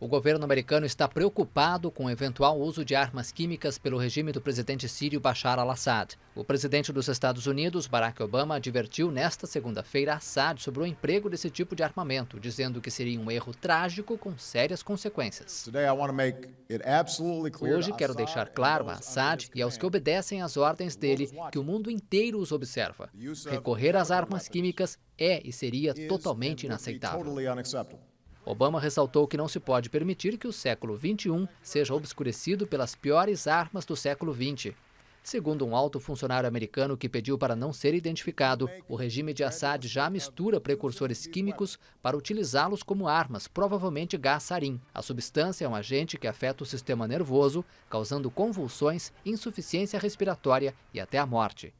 O governo americano está preocupado com o eventual uso de armas químicas pelo regime do presidente sírio Bashar al-Assad. O presidente dos Estados Unidos, Barack Obama, advertiu nesta segunda-feira Assad sobre o emprego desse tipo de armamento, dizendo que seria um erro trágico com sérias consequências. Hoje quero deixar claro a Assad e aos que obedecem às ordens dele que o mundo inteiro os observa. Recorrer às armas químicas é e seria totalmente inaceitável. Obama ressaltou que não se pode permitir que o século XXI seja obscurecido pelas piores armas do século XX. Segundo um alto funcionário americano que pediu para não ser identificado, o regime de Assad já mistura precursores químicos para utilizá-los como armas, provavelmente gás sarin. A substância é um agente que afeta o sistema nervoso, causando convulsões, insuficiência respiratória e até a morte.